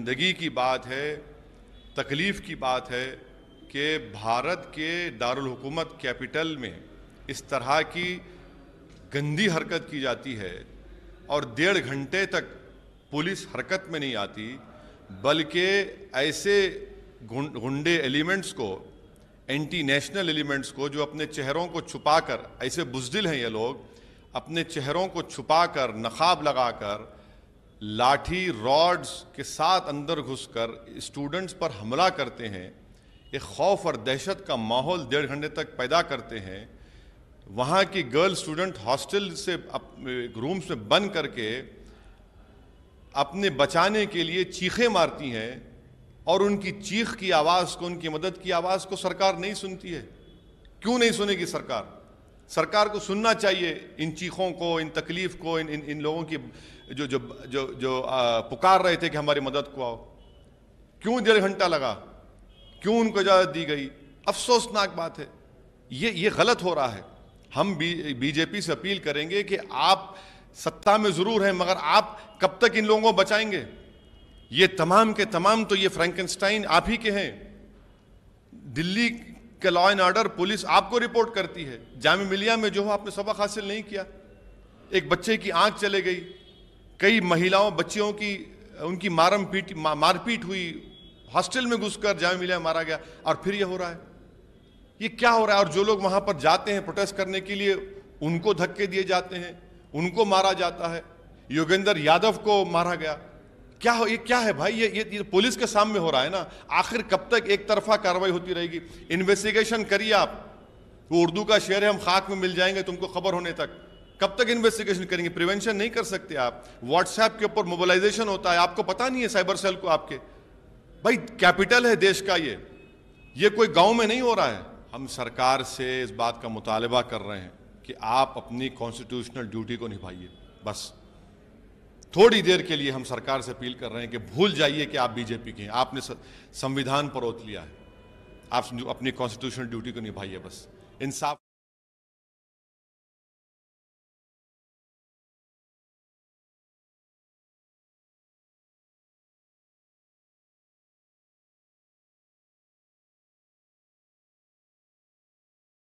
जिंदगी की बात है तकलीफ़ की बात है कि भारत के दारकूमत कैपिटल में इस तरह की गंदी हरकत की जाती है और डेढ़ घंटे तक पुलिस हरकत में नहीं आती बल्कि ऐसे गुंडे एलिमेंट्स को एंटी नेशनल एलिमेंट्स को जो अपने चेहरों को छुपाकर ऐसे बुजदिल हैं ये लोग अपने चेहरों को छुपाकर नकाब लगाकर लाठी रॉड्स के साथ अंदर घुसकर स्टूडेंट्स पर हमला करते हैं एक खौफ और दहशत का माहौल डेढ़ घंटे तक पैदा करते हैं वहाँ की गर्ल स्टूडेंट हॉस्टल से अप, रूम्स में बंद करके अपने बचाने के लिए चीखें मारती हैं और उनकी चीख की आवाज़ को उनकी मदद की आवाज़ को सरकार नहीं सुनती है क्यों नहीं सुनेगी सरकार सरकार को सुनना चाहिए इन चीखों को इन तकलीफ़ को इन इन, इन लोगों की जो जो जो जो आ, पुकार रहे थे कि हमारी मदद को आओ क्यों डेढ़ घंटा लगा क्यों उनको इजाज़त दी गई अफसोसनाक बात है ये ये गलत हो रहा है हम बी बीजेपी से अपील करेंगे कि आप सत्ता में ज़रूर हैं मगर आप कब तक इन लोगों को बचाएंगे ये तमाम के तमाम तो ये फ्रैंकनस्टाइन आप ही के हैं दिल्ली के लॉ एंड ऑर्डर पुलिस आपको रिपोर्ट करती है जाम मिलिया में जो आपने सबक हासिल नहीं किया एक बच्चे की आंख चले गई कई महिलाओं बच्चियों की उनकी मारम पीट मारपीट हुई हॉस्टल में घुसकर जाम मिलिया मारा गया और फिर यह हो रहा है ये क्या हो रहा है और जो लोग वहाँ पर जाते हैं प्रोटेस्ट करने के लिए उनको धक्के दिए जाते हैं उनको मारा जाता है योगेंद्र यादव को मारा गया क्या हो ये क्या है भाई ये ये, ये पुलिस के सामने हो रहा है ना आखिर कब तक एक तरफा कार्रवाई होती रहेगी इन्वेस्टिगेशन करिए आप वो उर्दू का शेर है हम खाक में मिल जाएंगे तुमको खबर होने तक कब तक इन्वेस्टिगेशन करेंगे प्रिवेंशन नहीं कर सकते आप व्हाट्सएप के ऊपर मोबिलाइजेशन होता है आपको पता नहीं है साइबर सेल को आपके भाई कैपिटल है देश का ये ये कोई गांव में नहीं हो रहा है हम सरकार से इस बात का मुतालबा कर रहे हैं कि आप अपनी कॉन्स्टिट्यूशनल ड्यूटी को निभाइए बस थोड़ी देर के लिए हम सरकार से अपील कर रहे हैं कि भूल जाइए कि आप बीजेपी के हैं आपने संविधान परोत लिया है आप अपनी कॉन्स्टिट्यूशनल ड्यूटी को निभाइए बस इंसाफ